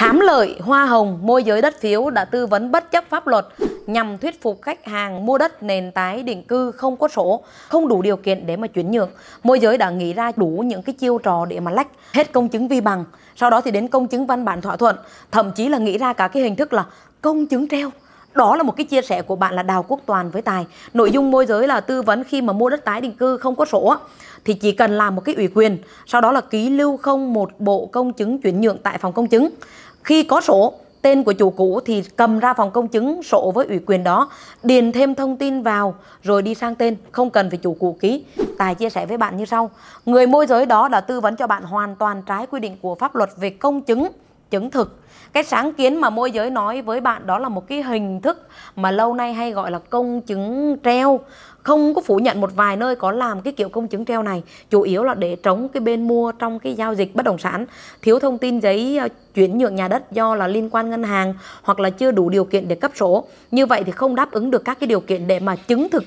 Hám lợi hoa hồng môi giới đất phiếu đã tư vấn bất chấp pháp luật nhằm thuyết phục khách hàng mua đất nền tái định cư không có sổ, không đủ điều kiện để mà chuyển nhượng. Môi giới đã nghĩ ra đủ những cái chiêu trò để mà lách hết công chứng vi bằng, sau đó thì đến công chứng văn bản thỏa thuận, thậm chí là nghĩ ra cả cái hình thức là công chứng treo. Đó là một cái chia sẻ của bạn là Đào Quốc Toàn với Tài. Nội dung môi giới là tư vấn khi mà mua đất tái định cư không có sổ thì chỉ cần làm một cái ủy quyền, sau đó là ký lưu không một bộ công chứng chuyển nhượng tại phòng công chứng khi có sổ, tên của chủ cũ thì cầm ra phòng công chứng sổ với ủy quyền đó, điền thêm thông tin vào rồi đi sang tên, không cần phải chủ cũ ký. Tài chia sẻ với bạn như sau, người môi giới đó đã tư vấn cho bạn hoàn toàn trái quy định của pháp luật về công chứng chứng thực cái sáng kiến mà môi giới nói với bạn đó là một cái hình thức mà lâu nay hay gọi là công chứng treo không có phủ nhận một vài nơi có làm cái kiểu công chứng treo này chủ yếu là để trống cái bên mua trong cái giao dịch bất động sản thiếu thông tin giấy ờ, chuyển nhượng nhà đất do là liên quan ngân hàng hoặc là chưa đủ điều kiện để cấp sổ như vậy thì không đáp ứng được các cái điều kiện để mà chứng thực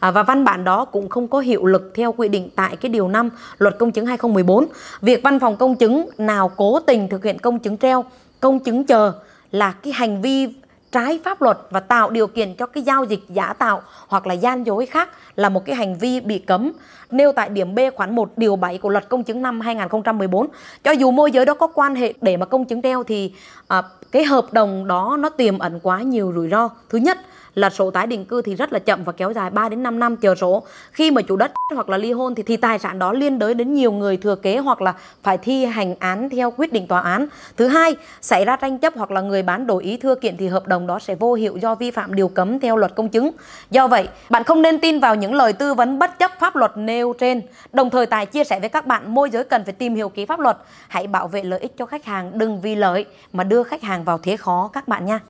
À, và văn bản đó cũng không có hiệu lực theo quy định tại cái điều 5 luật công chứng 2014 việc văn phòng công chứng nào cố tình thực hiện công chứng treo công chứng chờ là cái hành vi trái pháp luật và tạo điều kiện cho cái giao dịch giả tạo hoặc là gian dối khác là một cái hành vi bị cấm nêu tại điểm B khoản 1 điều 7 của luật công chứng năm 2014. Cho dù môi giới đó có quan hệ để mà công chứng treo thì à, cái hợp đồng đó nó tiềm ẩn quá nhiều rủi ro. Thứ nhất là sổ tái định cư thì rất là chậm và kéo dài 3 đến 5 năm chờ sổ. Khi mà chủ đất hoặc là ly hôn thì thì tài sản đó liên đới đến nhiều người thừa kế hoặc là phải thi hành án theo quyết định tòa án. Thứ hai, xảy ra tranh chấp hoặc là người bán đổi ý thưa kiện thì hợp đồng đó sẽ vô hiệu do vi phạm điều cấm theo luật công chứng. Do vậy, bạn không nên tin vào những lời tư vấn bất chấp pháp luật nêu trên. Đồng thời Tài chia sẻ với các bạn môi giới cần phải tìm hiểu kỹ pháp luật. Hãy bảo vệ lợi ích cho khách hàng, đừng vì lợi mà đưa khách hàng vào thế khó các bạn nha.